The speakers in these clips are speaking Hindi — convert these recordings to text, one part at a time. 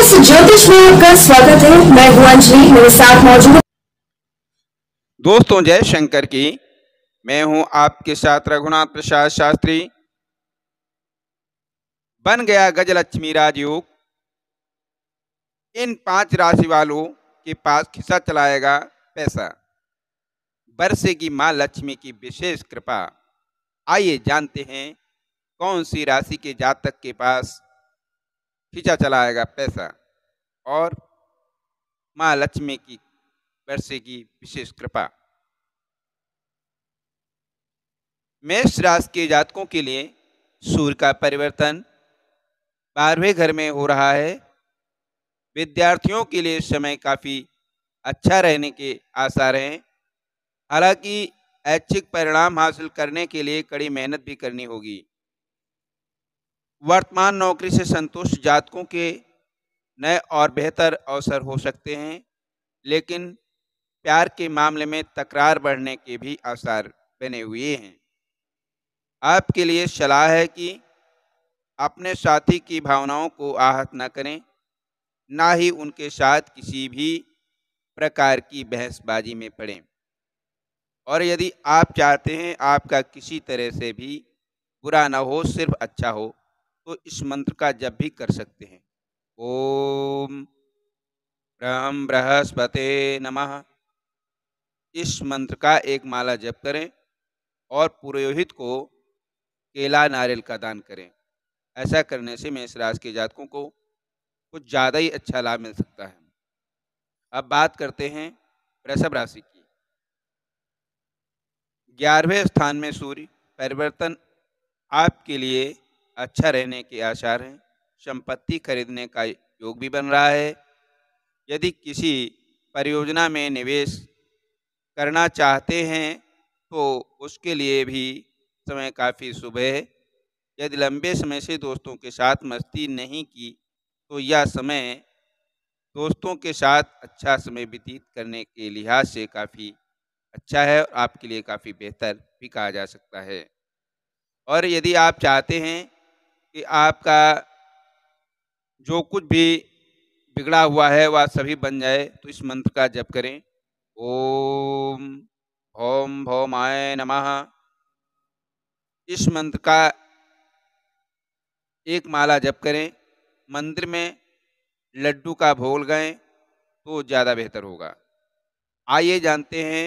इस ज्योतिष में आपका स्वागत है मैं हूं अंजलि मेरे साथ मौजूद दोस्तों जय शंकर की मैं हूं आपके साथ रघुनाथ प्रसाद शास्त्री बन गया गजलक्ष्मी राजयोग इन पांच राशि वालों के पास खिसा चलाएगा पैसा बरसे की मां लक्ष्मी की विशेष कृपा आइए जानते हैं कौन सी राशि के जातक के पास खींचा चला आएगा पैसा और माँ लक्ष्मी की की विशेष कृपा मेष राशि के जातकों के लिए सूर्य का परिवर्तन बारहवें घर में हो रहा है विद्यार्थियों के लिए समय काफ़ी अच्छा रहने के आसार हैं हालांकि ऐच्छिक परिणाम हासिल करने के लिए कड़ी मेहनत भी करनी होगी वर्तमान नौकरी से संतुष्ट जातकों के नए और बेहतर अवसर हो सकते हैं लेकिन प्यार के मामले में तकरार बढ़ने के भी आसार बने हुए हैं आपके लिए सलाह है कि अपने साथी की भावनाओं को आहत न करें ना ही उनके साथ किसी भी प्रकार की बहसबाजी में पड़ें और यदि आप चाहते हैं आपका किसी तरह से भी बुरा ना हो सिर्फ अच्छा हो तो इस मंत्र का जप भी कर सकते हैं ओम ब्रह्म बृहस्पते नमः इस मंत्र का एक माला जप करें और पुरोहित को केला नारियल का दान करें ऐसा करने से मेष राशि के जातकों को कुछ ज़्यादा ही अच्छा लाभ मिल सकता है अब बात करते हैं वृषभ राशि की ग्यारहवें स्थान में सूर्य परिवर्तन आपके लिए अच्छा रहने के आसार हैं संपत्ति खरीदने का योग भी बन रहा है यदि किसी परियोजना में निवेश करना चाहते हैं तो उसके लिए भी समय काफ़ी शुभ है यदि लंबे समय से दोस्तों के साथ मस्ती नहीं की तो यह समय दोस्तों के साथ अच्छा समय व्यतीत करने के लिहाज से काफ़ी अच्छा है और आपके लिए काफ़ी बेहतर भी कहा जा सकता है और यदि आप चाहते हैं कि आपका जो कुछ भी बिगड़ा हुआ है वह सभी बन जाए तो इस मंत्र का जप करें ओम भौम भौमाय नमः इस मंत्र का एक माला जप करें मंदिर में लड्डू का भोग गए तो ज़्यादा बेहतर होगा आइए जानते हैं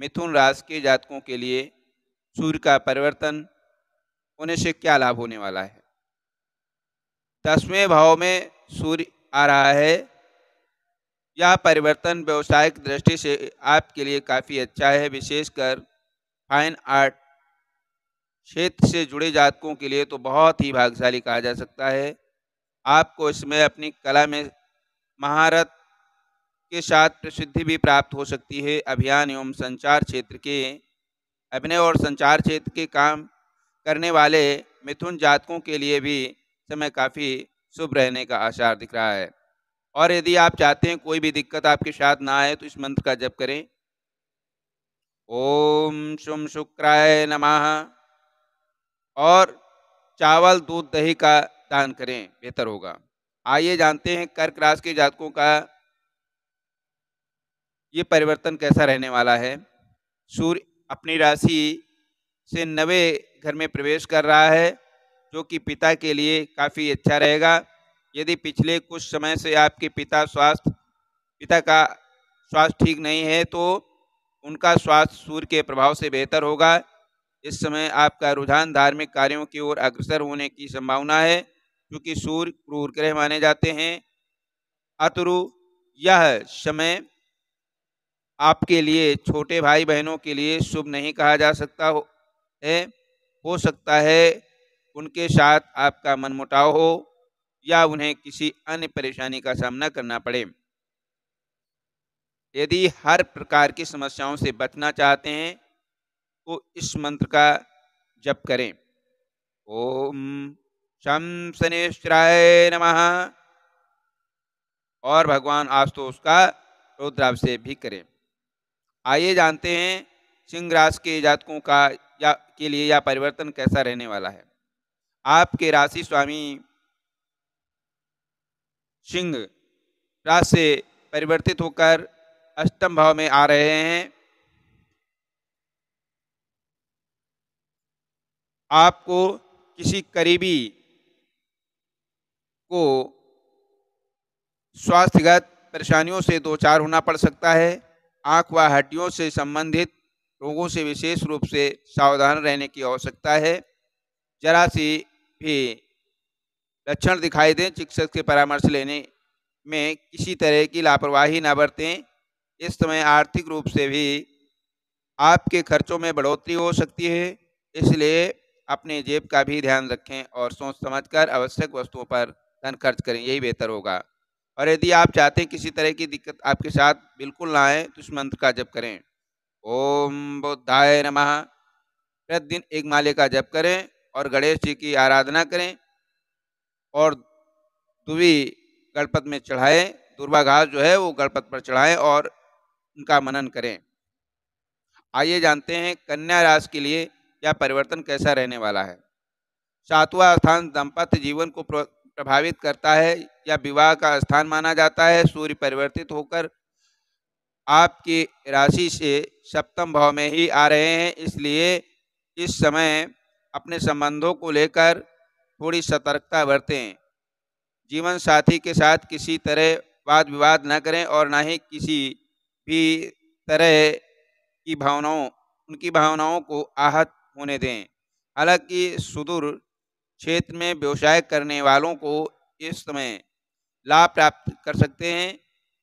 मिथुन राशि के जातकों के लिए सूर्य का परिवर्तन होने से क्या लाभ होने वाला है दसवें भाव में सूर्य आ रहा है यह परिवर्तन व्यवसायिक दृष्टि से आपके लिए काफ़ी अच्छा है विशेषकर फाइन आर्ट क्षेत्र से जुड़े जातकों के लिए तो बहुत ही भाग्यशाली कहा जा सकता है आपको इसमें अपनी कला में महारत के साथ प्रसिद्धि भी प्राप्त हो सकती है अभियान एवं संचार क्षेत्र के अभिनय और संचार क्षेत्र के काम करने वाले मिथुन जातकों के लिए भी समय काफ़ी शुभ रहने का आसार दिख रहा है और यदि आप चाहते हैं कोई भी दिक्कत आपके साथ ना आए तो इस मंत्र का जप करें ओम शुम शुक्राय नमः और चावल दूध दही का दान करें बेहतर होगा आइए जानते हैं कर्क राशि के जातकों का ये परिवर्तन कैसा रहने वाला है सूर्य अपनी राशि से नवे घर में प्रवेश कर रहा है जो कि पिता के लिए काफ़ी अच्छा रहेगा यदि पिछले कुछ समय से आपके पिता स्वास्थ्य पिता का स्वास्थ्य ठीक नहीं है तो उनका स्वास्थ्य सूर्य के प्रभाव से बेहतर होगा इस समय आपका रुझान धार्मिक कार्यों की ओर अग्रसर होने की संभावना है क्योंकि सूर्य क्रूर ग्रह माने जाते हैं अतरु यह समय आपके लिए छोटे भाई बहनों के लिए शुभ नहीं कहा जा सकता हो है हो सकता है उनके साथ आपका मनमुटाव हो या उन्हें किसी अन्य परेशानी का सामना करना पड़े यदि हर प्रकार की समस्याओं से बचना चाहते हैं तो इस मंत्र का जप करें ओम शम शनेश्वराय नमः और भगवान आशुतोष का रुद्राभिषेक भी करें आइए जानते हैं सिंह के जातकों का या के लिए यह परिवर्तन कैसा रहने वाला है आपके राशि स्वामी सिंह राशि से परिवर्तित होकर अष्टम भाव में आ रहे हैं आपको किसी करीबी को स्वास्थ्यगत परेशानियों से दो चार होना पड़ सकता है आंख व हड्डियों से संबंधित रोगों से विशेष रूप से सावधान रहने की आवश्यकता है जरा सी भी लक्षण दिखाई दें चिकित्सक के परामर्श लेने में किसी तरह की लापरवाही ना बरतें इस समय आर्थिक रूप से भी आपके खर्चों में बढ़ोतरी हो सकती है इसलिए अपने जेब का भी ध्यान रखें और सोच समझकर आवश्यक वस्तुओं पर धन खर्च करें यही बेहतर होगा और यदि आप चाहते हैं किसी तरह की दिक्कत आपके साथ बिल्कुल ना आए तो इस मंत्र का जप करें ओम बुद्धाय नमः प्रतिदिन एक माले का जप करें और गणेश जी की आराधना करें और दुबी गणपत में चढ़ाएं दुर्वा घास जो है वो गणपत पर चढ़ाएं और उनका मनन करें आइए जानते हैं कन्या राशि के लिए यह परिवर्तन कैसा रहने वाला है सातवां स्थान दंपत्य जीवन को प्रभावित करता है या विवाह का स्थान माना जाता है सूर्य परिवर्तित होकर आपकी राशि से सप्तम भाव में ही आ रहे हैं इसलिए इस समय अपने संबंधों को लेकर थोड़ी सतर्कता बरतें जीवन साथी के साथ किसी तरह वाद विवाद न करें और ना ही किसी भी तरह की भावनाओं उनकी भावनाओं को आहत होने दें हालांकि सुदूर क्षेत्र में व्यवसाय करने वालों को इस समय लाभ प्राप्त कर सकते हैं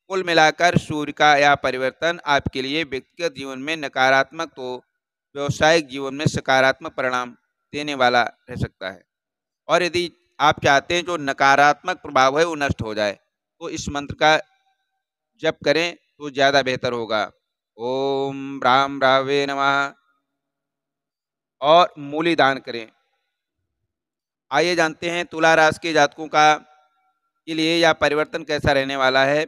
कुल मिलाकर सूर्य का यह परिवर्तन आपके लिए व्यक्तिगत जीवन में नकारात्मक तो व्यवसायिक जीवन में सकारात्मक परिणाम देने वाला रह सकता है और यदि आप चाहते हैं जो नकारात्मक प्रभाव है वो नष्ट हो जाए तो इस मंत्र का जप करें तो ज़्यादा बेहतर होगा ओम राम रावे नमः और मूली दान करें आइए जानते हैं तुला राशि के जातकों का के लिए यह परिवर्तन कैसा रहने वाला है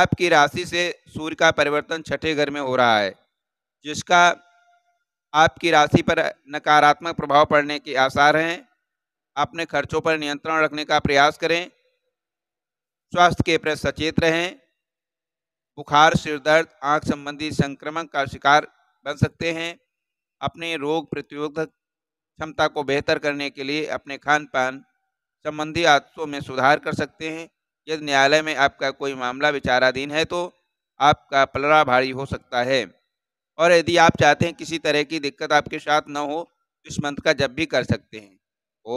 आपकी राशि से सूर्य का परिवर्तन छठे घर में हो रहा है जिसका आपकी राशि पर नकारात्मक प्रभाव पड़ने के आसार हैं अपने खर्चों पर नियंत्रण रखने का प्रयास करें स्वास्थ्य के प्रति सचेत रहें बुखार सिरदर्द आँख संबंधी संक्रमण का शिकार बन सकते हैं अपने रोग प्रतिरोधक क्षमता को बेहतर करने के लिए अपने खान पान संबंधी आदतों में सुधार कर सकते हैं यदि न्यायालय में आपका कोई मामला विचाराधीन है तो आपका पलड़ा भारी हो सकता है और यदि आप चाहते हैं किसी तरह की दिक्कत आपके साथ न हो तो इस मंत्र का जब भी कर सकते हैं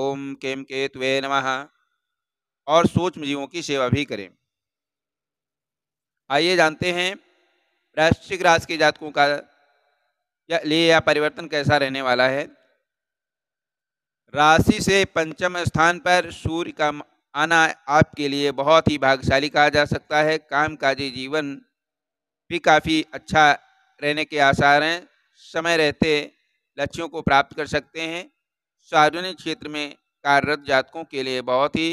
ओम केम के त्वे नमः और सूक्ष्म जीवों की सेवा भी करें आइए जानते हैं वृश्चिक राशि के जातकों का या लिए या परिवर्तन कैसा रहने वाला है राशि से पंचम स्थान पर सूर्य का आना आपके लिए बहुत ही भाग्यशाली कहा जा सकता है कामकाजी जीवन भी काफ़ी अच्छा रहने के आसार हैं समय रहते लक्ष्यों को प्राप्त कर सकते हैं सार्वजनिक क्षेत्र में कार्यरत जातकों के लिए बहुत ही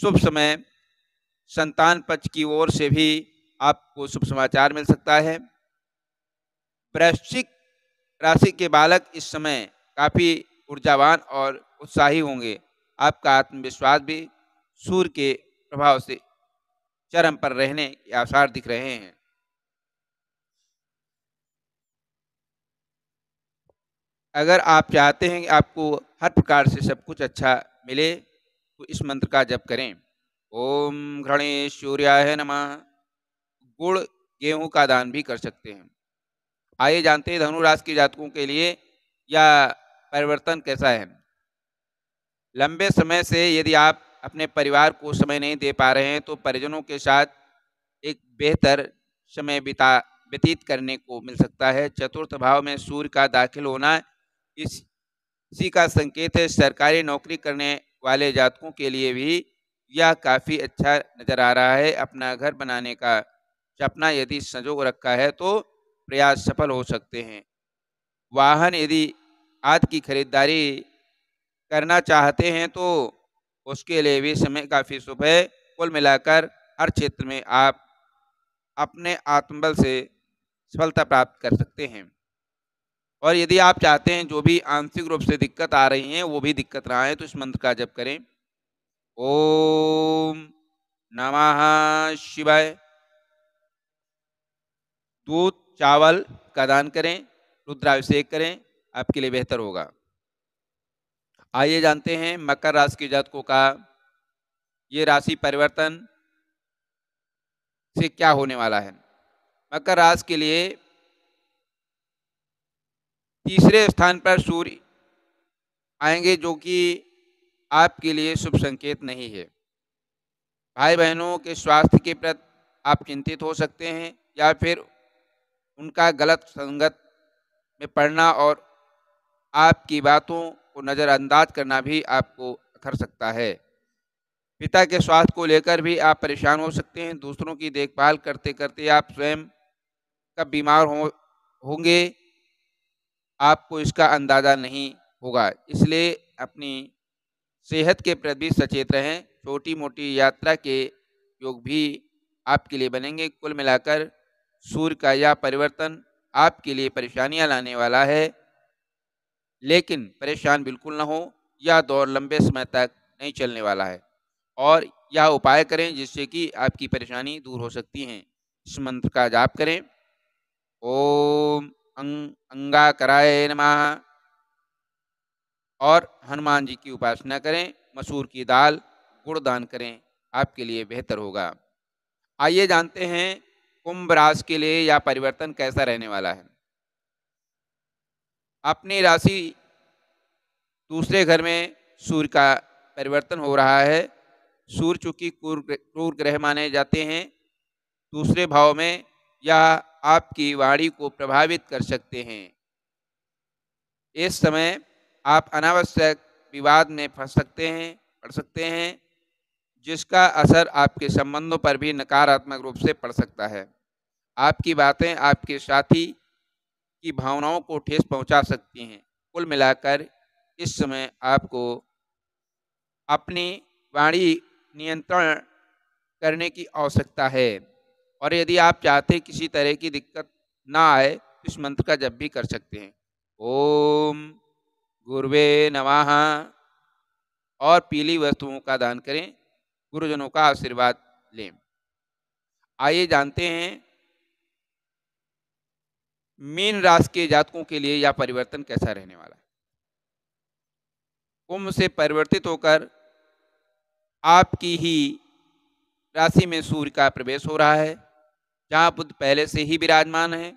शुभ समय संतान पक्ष की ओर से भी आपको शुभ समाचार मिल सकता है वृश्चिक राशि के बालक इस समय काफ़ी ऊर्जावान और उत्साही होंगे आपका आत्मविश्वास भी सूर्य के प्रभाव से चरम पर रहने के आसार दिख रहे हैं अगर आप चाहते हैं कि आपको हर प्रकार से सब कुछ अच्छा मिले तो इस मंत्र का जप करें ओम सूर्या सूर्याय नमः गुड़ गेहूं का दान भी कर सकते हैं आइए जानते हैं धनुराज के जातकों के लिए या परिवर्तन कैसा है लंबे समय से यदि आप अपने परिवार को समय नहीं दे पा रहे हैं तो परिजनों के साथ एक बेहतर समय बिता व्यतीत करने को मिल सकता है चतुर्थ भाव में सूर्य का दाखिल होना इसी का संकेत है सरकारी नौकरी करने वाले जातकों के लिए भी यह काफ़ी अच्छा नज़र आ रहा है अपना घर बनाने का सपना यदि संजोग रखा है तो प्रयास सफल हो सकते हैं वाहन यदि आज की खरीदारी करना चाहते हैं तो उसके लिए भी समय काफ़ी शुभ है कुल मिलाकर हर क्षेत्र में आप अपने आत्मबल से सफलता प्राप्त कर सकते हैं और यदि आप चाहते हैं जो भी आंशिक रूप से दिक्कत आ रही है वो भी दिक्कत रहा है तो इस मंत्र का जप करें ओम नमः शिवाय दूध चावल का दान करें रुद्राभिषेक करें आपके लिए बेहतर होगा आइए जानते हैं मकर राशि के जातकों का ये राशि परिवर्तन से क्या होने वाला है मकर राशि के लिए तीसरे स्थान पर सूर्य आएंगे जो कि आपके लिए शुभ संकेत नहीं है भाई बहनों के स्वास्थ्य के प्रति आप चिंतित हो सकते हैं या फिर उनका गलत संगत में पढ़ना और आपकी बातों को नज़रअंदाज करना भी आपको कर सकता है पिता के स्वास्थ्य को लेकर भी आप परेशान हो सकते हैं दूसरों की देखभाल करते करते आप स्वयं कब बीमार हो होंगे आपको इसका अंदाज़ा नहीं होगा इसलिए अपनी सेहत के प्रति भी सचेत रहें छोटी मोटी यात्रा के योग भी आपके लिए बनेंगे कुल मिलाकर सूर्य का यह परिवर्तन आपके लिए परेशानियां लाने वाला है लेकिन परेशान बिल्कुल ना हो यह दौर लंबे समय तक नहीं चलने वाला है और यह उपाय करें जिससे कि आपकी परेशानी दूर हो सकती हैं इस मंत्र का जाप करें ओम अं, अंग कराए नमा और हनुमान जी की उपासना करें मसूर की दाल गुड़ दान करें आपके लिए बेहतर होगा आइए जानते हैं कुंभ राशि के लिए यह परिवर्तन कैसा रहने वाला है अपनी राशि दूसरे घर में सूर्य का परिवर्तन हो रहा है सूर्य चूंकि क्रूर ग्रह माने जाते हैं दूसरे भाव में यह आपकी वाणी को प्रभावित कर सकते हैं इस समय आप अनावश्यक विवाद में फंस सकते हैं पड़ सकते हैं जिसका असर आपके संबंधों पर भी नकारात्मक रूप से पड़ सकता है आपकी बातें आपके साथी की भावनाओं को ठेस पहुंचा सकती हैं कुल मिलाकर इस समय आपको अपनी वाणी नियंत्रण करने की आवश्यकता है और यदि आप चाहते किसी तरह की दिक्कत ना आए तो इस मंत्र का जप भी कर सकते हैं ओम गुरुवे नमः और पीली वस्तुओं का दान करें गुरुजनों का आशीर्वाद लें आइए जानते हैं मीन राशि के जातकों के लिए यह परिवर्तन कैसा रहने वाला है कुंभ से परिवर्तित होकर आपकी ही राशि में सूर्य का प्रवेश हो रहा है जहाँ बुद्ध पहले से ही विराजमान है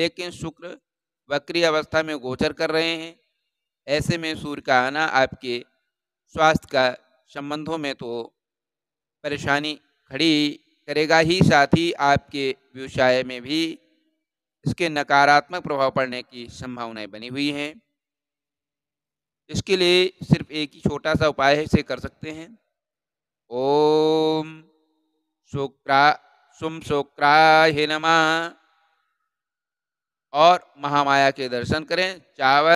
लेकिन शुक्र वक्री अवस्था में गोचर कर रहे हैं ऐसे में सूर्य का आना आपके स्वास्थ्य का संबंधों में तो परेशानी खड़ी करेगा ही साथ ही आपके व्यवसाय में भी इसके नकारात्मक प्रभाव पड़ने की संभावनाएं बनी हुई हैं इसके लिए सिर्फ एक ही छोटा सा उपाय है इसे कर सकते हैं ओम शुक्रा सुम शुक्राय नमः और महामाया के दर्शन करें चावल